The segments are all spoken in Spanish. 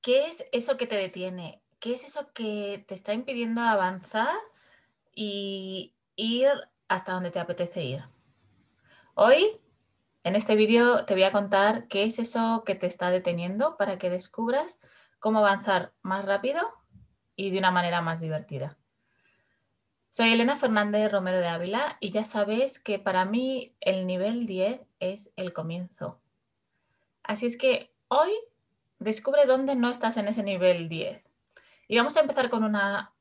¿qué es eso que te detiene? ¿Qué es eso que te está impidiendo avanzar y ir hasta donde te apetece ir? Hoy, en este vídeo, te voy a contar qué es eso que te está deteniendo para que descubras cómo avanzar más rápido y de una manera más divertida. Soy Elena Fernández Romero de Ávila y ya sabes que para mí el nivel 10 es el comienzo. Así es que hoy descubre dónde no estás en ese nivel 10. Y vamos a empezar con una,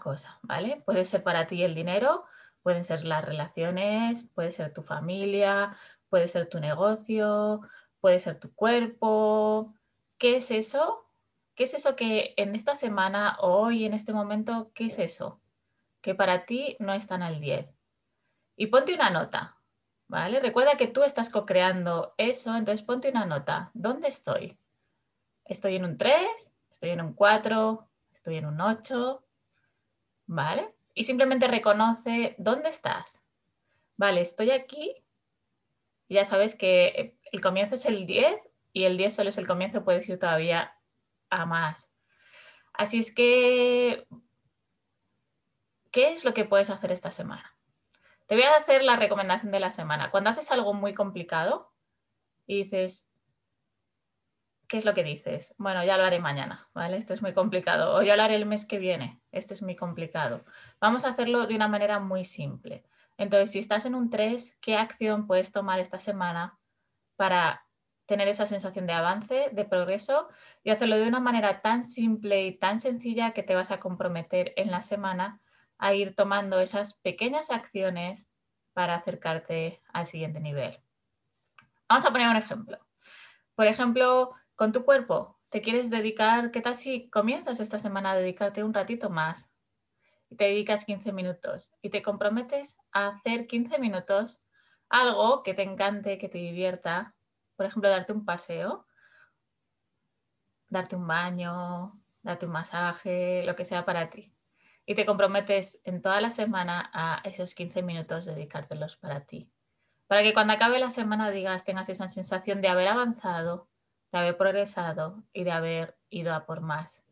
cosa, ¿vale? Puede ser para ti el dinero, pueden ser las relaciones, puede ser tu familia, puede ser tu negocio, puede ser tu cuerpo. ¿Qué es eso? ¿Qué es eso que en esta semana hoy, en este momento, qué es eso? Que para ti no están al 10. Y ponte una nota, ¿vale? Recuerda que tú estás co-creando eso, entonces ponte una nota. ¿Dónde estoy? estoy en un 3, estoy en un 4, estoy en un 8, ¿vale? Y simplemente reconoce dónde estás. Vale, estoy aquí. ya sabes que eh, el comienzo es el 10 y el 10 solo es el comienzo, puedes ir todavía a más. Así es que, ¿qué es lo que puedes hacer esta semana? Te voy a hacer la recomendación de la semana. Cuando haces algo muy complicado y dices, ¿qué es lo que dices? Bueno, ya lo haré mañana, ¿vale? Esto es muy complicado. O ya lo haré el mes que viene. Esto es muy complicado. Vamos a hacerlo de una manera muy simple. Entonces, si estás en un 3, ¿qué acción puedes tomar esta semana para tener esa sensación de avance, de progreso y hacerlo de una manera tan simple y tan sencilla que te vas a comprometer en la semana a ir tomando esas pequeñas acciones para acercarte al siguiente nivel? Vamos a poner un ejemplo. Por ejemplo, con tu cuerpo. ¿Te quieres dedicar? ¿Qué tal si comienzas esta semana a dedicarte un ratito más? Y te dedicas 15 minutos y te comprometes a hacer 15 minutos algo que te encante, que te divierta. Por ejemplo, darte un paseo, darte un baño, darte un masaje, lo que sea para ti. Y te comprometes en toda la semana a esos 15 minutos dedicártelos para ti. Para que cuando acabe la semana digas, tengas esa sensación de haber avanzado, de haber progresado y de haber ido a por más.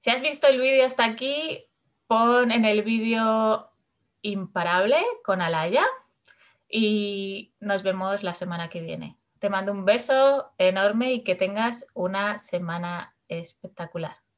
Si has visto el vídeo hasta aquí, pon en el vídeo imparable con Alaya y nos vemos la semana que viene. Te mando un beso enorme y que tengas una semana espectacular.